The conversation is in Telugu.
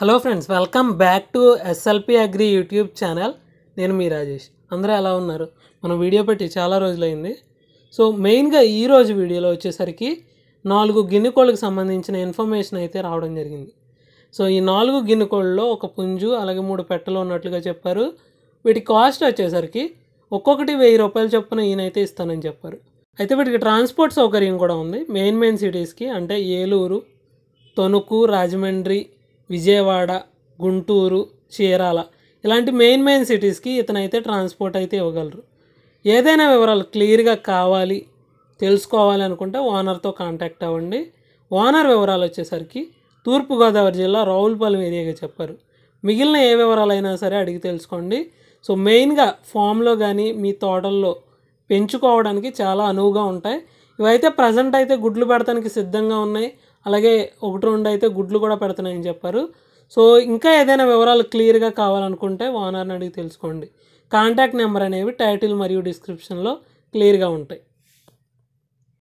hello friends welcome back to SLP agri YouTube channel నేను మీ రాజేష్ అందరూ ఎలా ఉన్నారు మనం వీడియో పెట్టి చాలా రోజులైంది సో మెయిన్గా ఈరోజు వీడియోలో వచ్చేసరికి నాలుగు గిన్నెకోళ్ళకి సంబంధించిన ఇన్ఫర్మేషన్ అయితే రావడం జరిగింది సో ఈ నాలుగు గిన్నెకోళ్ళలో ఒక పుంజు అలాగే మూడు పెట్టలు ఉన్నట్లుగా చెప్పారు వీటి కాస్ట్ వచ్చేసరికి ఒక్కొక్కటి వెయ్యి రూపాయలు చొప్పున ఈయనైతే ఇస్తానని చెప్పారు అయితే వీటికి ట్రాన్స్పోర్ట్ సౌకర్యం కూడా ఉంది మెయిన్ మెయిన్ సిటీస్కి అంటే ఏలూరు తణుకు రాజమండ్రి విజయవాడ గుంటూరు చీరాల ఇలాంటి మెయిన్ మెయిన్ సిటీస్కి ఇతనైతే ట్రాన్స్పోర్ట్ అయితే ఇవ్వగలరు ఏదైనా వివరాలు క్లియర్గా కావాలి తెలుసుకోవాలి అనుకుంటే ఓనర్తో కాంటాక్ట్ అవ్వండి ఓనర్ వివరాలు వచ్చేసరికి తూర్పుగోదావరి జిల్లా రావులపాలెం ఏరియాగా చెప్పారు మిగిలిన ఏ వివరాలైనా సరే అడిగి తెలుసుకోండి సో మెయిన్గా ఫామ్లో కానీ మీ తోటల్లో పెంచుకోవడానికి చాలా అనువుగా ఉంటాయి ఇవైతే ప్రజెంట్ అయితే గుడ్లు పెడతానికి సిద్ధంగా ఉన్నాయి అలాగే ఒకటి రెండు అయితే గుడ్లు కూడా పెడుతున్నాయని చెప్పారు సో ఇంకా ఏదైనా వివరాలు క్లియర్గా కావాలనుకుంటే ఓనర్ని అడిగి తెలుసుకోండి కాంటాక్ట్ నెంబర్ అనేవి టైటిల్ మరియు డిస్క్రిప్షన్లో క్లియర్గా ఉంటాయి